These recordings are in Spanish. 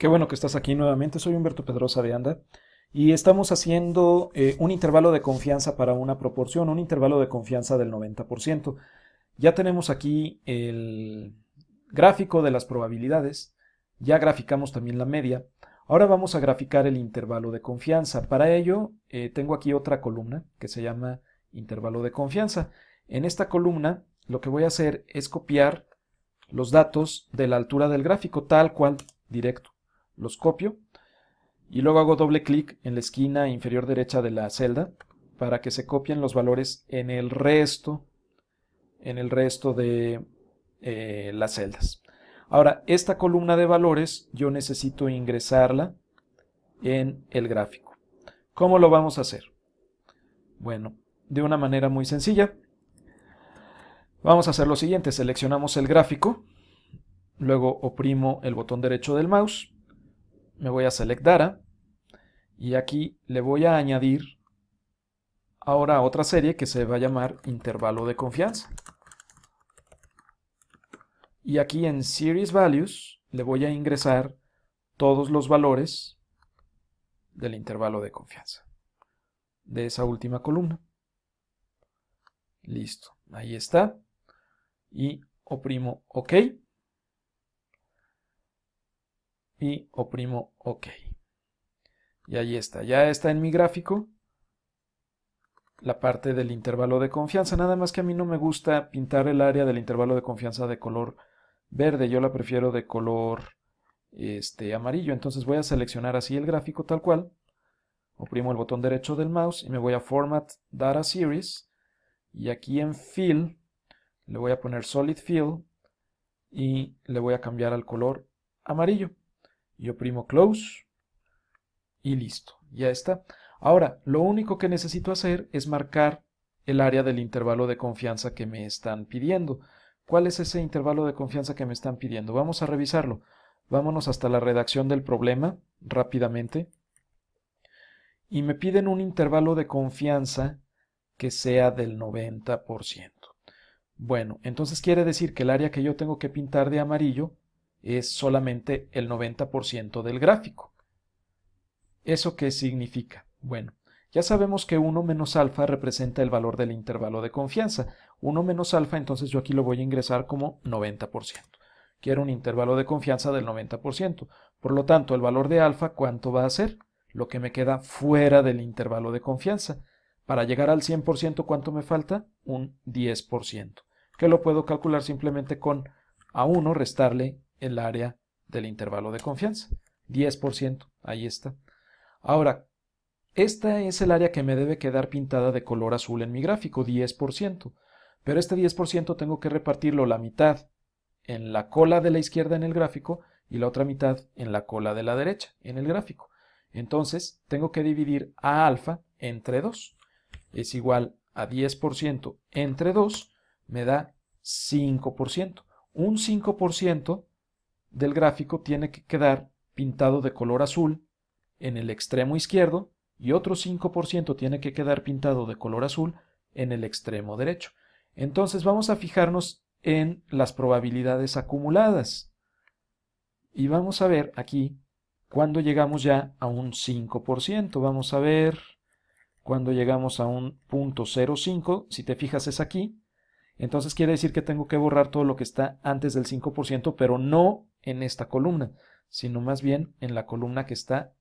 Qué bueno que estás aquí nuevamente. Soy Humberto Pedrosa de Anda y estamos haciendo eh, un intervalo de confianza para una proporción, un intervalo de confianza del 90%. Ya tenemos aquí el gráfico de las probabilidades, ya graficamos también la media. Ahora vamos a graficar el intervalo de confianza. Para ello eh, tengo aquí otra columna que se llama intervalo de confianza. En esta columna lo que voy a hacer es copiar los datos de la altura del gráfico tal cual directo los copio y luego hago doble clic en la esquina inferior derecha de la celda para que se copien los valores en el resto, en el resto de eh, las celdas. Ahora, esta columna de valores yo necesito ingresarla en el gráfico. ¿Cómo lo vamos a hacer? Bueno, de una manera muy sencilla. Vamos a hacer lo siguiente, seleccionamos el gráfico, luego oprimo el botón derecho del mouse me voy a Select y aquí le voy a añadir ahora otra serie que se va a llamar intervalo de confianza. Y aquí en Series Values le voy a ingresar todos los valores del intervalo de confianza de esa última columna. Listo, ahí está. Y oprimo OK y oprimo OK. Y ahí está, ya está en mi gráfico la parte del intervalo de confianza, nada más que a mí no me gusta pintar el área del intervalo de confianza de color verde, yo la prefiero de color este, amarillo, entonces voy a seleccionar así el gráfico tal cual, oprimo el botón derecho del mouse y me voy a Format Data Series y aquí en Fill le voy a poner Solid Fill y le voy a cambiar al color amarillo yo oprimo close y listo, ya está. Ahora, lo único que necesito hacer es marcar el área del intervalo de confianza que me están pidiendo. ¿Cuál es ese intervalo de confianza que me están pidiendo? Vamos a revisarlo. Vámonos hasta la redacción del problema rápidamente. Y me piden un intervalo de confianza que sea del 90%. Bueno, entonces quiere decir que el área que yo tengo que pintar de amarillo es solamente el 90% del gráfico. ¿Eso qué significa? Bueno, ya sabemos que 1 menos alfa representa el valor del intervalo de confianza. 1 menos alfa, entonces yo aquí lo voy a ingresar como 90%. Quiero un intervalo de confianza del 90%. Por lo tanto, el valor de alfa, ¿cuánto va a ser? Lo que me queda fuera del intervalo de confianza. Para llegar al 100%, ¿cuánto me falta? Un 10%, que lo puedo calcular simplemente con a1 restarle el área del intervalo de confianza. 10%, ahí está. Ahora, esta es el área que me debe quedar pintada de color azul en mi gráfico, 10%. Pero este 10% tengo que repartirlo la mitad en la cola de la izquierda en el gráfico y la otra mitad en la cola de la derecha en el gráfico. Entonces, tengo que dividir a alfa entre 2. Es igual a 10% entre 2, me da 5%. Un 5% del gráfico tiene que quedar pintado de color azul en el extremo izquierdo y otro 5% tiene que quedar pintado de color azul en el extremo derecho. Entonces vamos a fijarnos en las probabilidades acumuladas y vamos a ver aquí cuando llegamos ya a un 5%. Vamos a ver cuando llegamos a un .05, si te fijas es aquí, entonces quiere decir que tengo que borrar todo lo que está antes del 5%, pero no en esta columna, sino más bien en la columna que está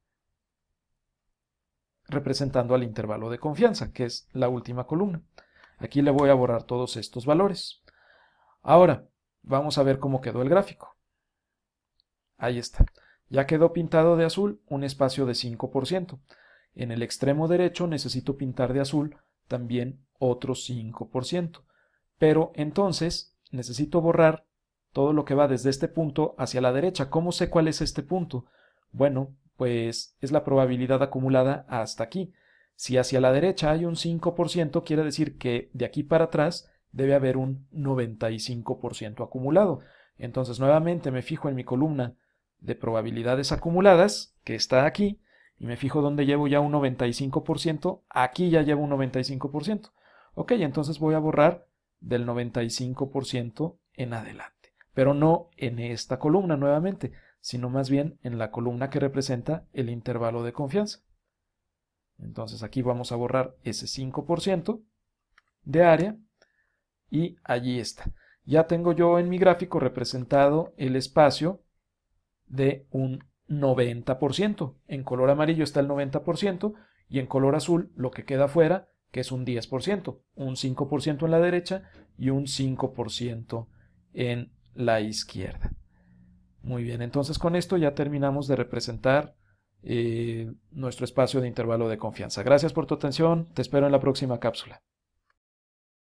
representando al intervalo de confianza, que es la última columna. Aquí le voy a borrar todos estos valores. Ahora, vamos a ver cómo quedó el gráfico. Ahí está. Ya quedó pintado de azul un espacio de 5%. En el extremo derecho necesito pintar de azul también otro 5%. Pero entonces necesito borrar todo lo que va desde este punto hacia la derecha. ¿Cómo sé cuál es este punto? Bueno, pues es la probabilidad acumulada hasta aquí. Si hacia la derecha hay un 5%, quiere decir que de aquí para atrás debe haber un 95% acumulado. Entonces nuevamente me fijo en mi columna de probabilidades acumuladas, que está aquí, y me fijo dónde llevo ya un 95%, aquí ya llevo un 95%. Ok, entonces voy a borrar del 95% en adelante pero no en esta columna nuevamente, sino más bien en la columna que representa el intervalo de confianza. Entonces aquí vamos a borrar ese 5% de área y allí está. Ya tengo yo en mi gráfico representado el espacio de un 90%. En color amarillo está el 90% y en color azul lo que queda fuera, que es un 10%, un 5% en la derecha y un 5% en la izquierda. Muy bien, entonces con esto ya terminamos de representar eh, nuestro espacio de intervalo de confianza. Gracias por tu atención, te espero en la próxima cápsula.